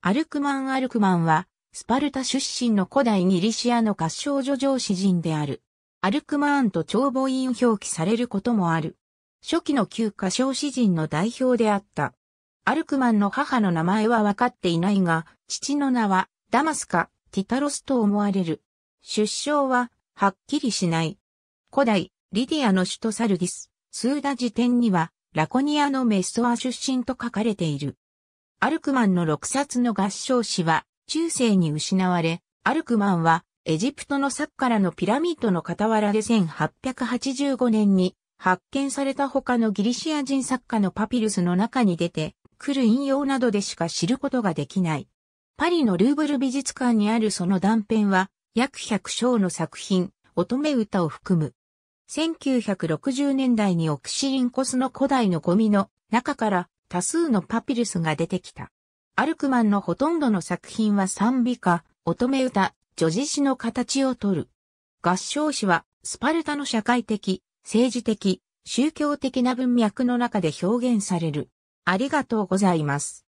アルクマン・アルクマンは、スパルタ出身の古代ギリシアの合唱女上詩人である。アルクマーンと長母音表記されることもある。初期の旧歌唱詩人の代表であった。アルクマンの母の名前は分かっていないが、父の名はダマスカ・ティタロスと思われる。出生ははっきりしない。古代、リディアの首都サルギス、スーダ辞典には、ラコニアのメッソア出身と書かれている。アルクマンの6冊の合唱詩は中世に失われ、アルクマンはエジプトのサッカラのピラミッドの傍らで1885年に発見された他のギリシア人作家のパピルスの中に出てくる引用などでしか知ることができない。パリのルーブル美術館にあるその断片は約100章の作品、乙女歌を含む。1960年代にオクシリンコスの古代のゴミの中から多数のパピルスが出てきた。アルクマンのほとんどの作品は賛美歌、乙女歌、女子詩の形をとる。合唱詩は、スパルタの社会的、政治的、宗教的な文脈の中で表現される。ありがとうございます。